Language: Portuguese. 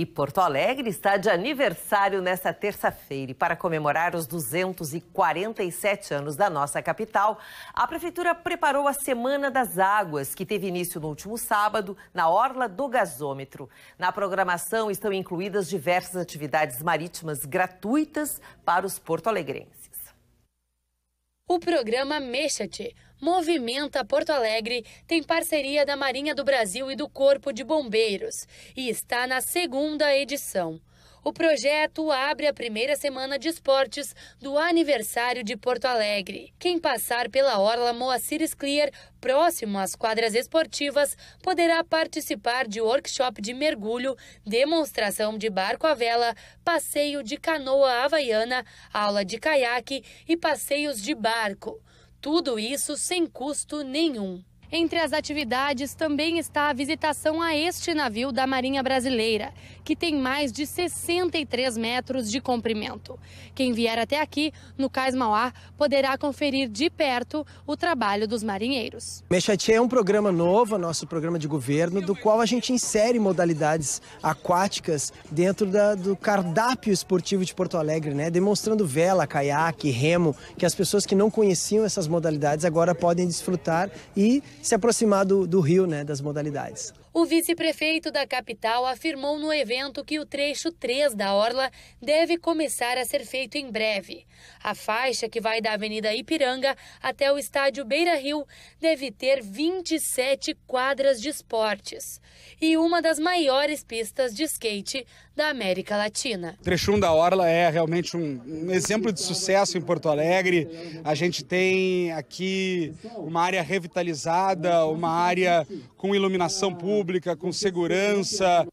E Porto Alegre está de aniversário nesta terça-feira. E para comemorar os 247 anos da nossa capital, a Prefeitura preparou a Semana das Águas, que teve início no último sábado, na Orla do Gasômetro. Na programação estão incluídas diversas atividades marítimas gratuitas para os porto-alegrenses. O programa Mexa-te, Movimenta Porto Alegre, tem parceria da Marinha do Brasil e do Corpo de Bombeiros e está na segunda edição. O projeto abre a primeira semana de esportes do aniversário de Porto Alegre. Quem passar pela Orla Moacir Clear, próximo às quadras esportivas, poderá participar de workshop de mergulho, demonstração de barco à vela, passeio de canoa havaiana, aula de caiaque e passeios de barco. Tudo isso sem custo nenhum. Entre as atividades também está a visitação a este navio da Marinha Brasileira, que tem mais de 63 metros de comprimento. Quem vier até aqui, no Cais Mauá, poderá conferir de perto o trabalho dos marinheiros. Mexatia é um programa novo, nosso programa de governo, do qual a gente insere modalidades aquáticas dentro da, do cardápio esportivo de Porto Alegre, né? demonstrando vela, caiaque, remo, que as pessoas que não conheciam essas modalidades agora podem desfrutar e se aproximar do, do Rio, né, das modalidades. O vice-prefeito da capital afirmou no evento que o trecho 3 da Orla deve começar a ser feito em breve. A faixa que vai da Avenida Ipiranga até o estádio Beira Rio deve ter 27 quadras de esportes e uma das maiores pistas de skate da América Latina. O trecho 1 da Orla é realmente um, um exemplo de sucesso em Porto Alegre. A gente tem aqui uma área revitalizada, uma área com iluminação pública pública, com segurança,